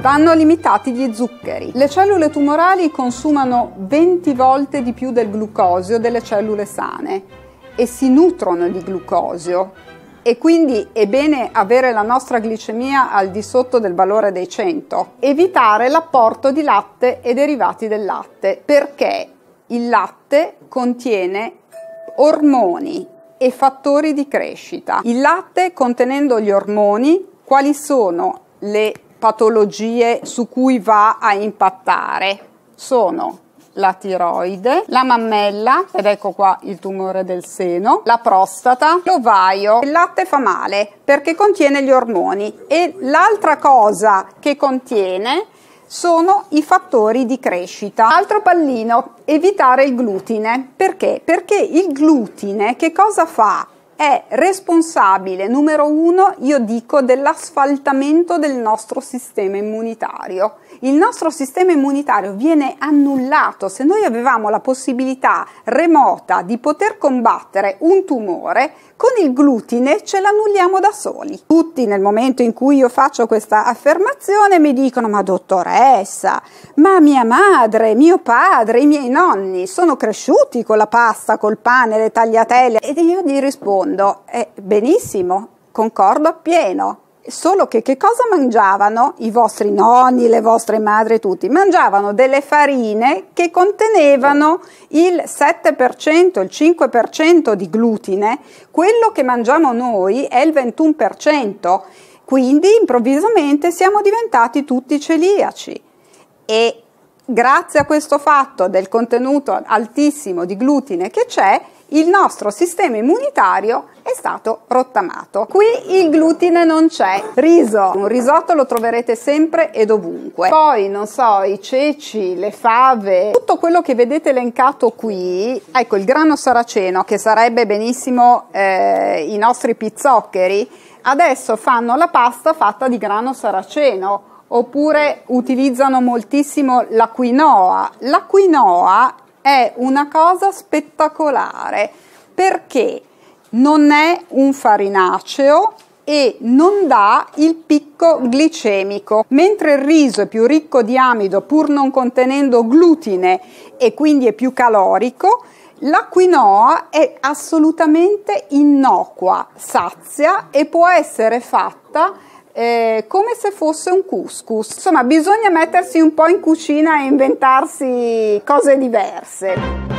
Vanno limitati gli zuccheri. Le cellule tumorali consumano 20 volte di più del glucosio delle cellule sane e si nutrono di glucosio. E quindi è bene avere la nostra glicemia al di sotto del valore dei 100. Evitare l'apporto di latte e derivati del latte perché il latte contiene ormoni e fattori di crescita. Il latte contenendo gli ormoni, quali sono le patologie su cui va a impattare sono la tiroide, la mammella, ed ecco qua il tumore del seno, la prostata, l'ovaio. Il latte fa male perché contiene gli ormoni e l'altra cosa che contiene sono i fattori di crescita. Altro pallino, evitare il glutine. Perché? Perché il glutine che cosa fa? è responsabile, numero uno, io dico, dell'asfaltamento del nostro sistema immunitario. Il nostro sistema immunitario viene annullato. Se noi avevamo la possibilità remota di poter combattere un tumore, con il glutine ce l'annulliamo da soli. Tutti nel momento in cui io faccio questa affermazione mi dicono ma dottoressa, ma mia madre, mio padre, i miei nonni sono cresciuti con la pasta, col pane, le tagliatelle ed io gli rispondo mangiando? Eh, benissimo, concordo appieno. Solo che che cosa mangiavano i vostri nonni, le vostre madri, tutti? Mangiavano delle farine che contenevano il 7%, il 5% di glutine. Quello che mangiamo noi è il 21%. Quindi improvvisamente siamo diventati tutti celiaci. E grazie a questo fatto del contenuto altissimo di glutine che c'è, il nostro sistema immunitario è stato rottamato. Qui il glutine non c'è. Riso, un risotto lo troverete sempre e dovunque. Poi, non so, i ceci, le fave, tutto quello che vedete elencato qui, ecco il grano saraceno che sarebbe benissimo eh, i nostri pizzoccheri, adesso fanno la pasta fatta di grano saraceno oppure utilizzano moltissimo la quinoa. La quinoa è una cosa spettacolare perché non è un farinaceo e non dà il picco glicemico. Mentre il riso è più ricco di amido pur non contenendo glutine e quindi è più calorico, la quinoa è assolutamente innocua, sazia e può essere fatta eh, come se fosse un couscous. Insomma, bisogna mettersi un po' in cucina e inventarsi cose diverse.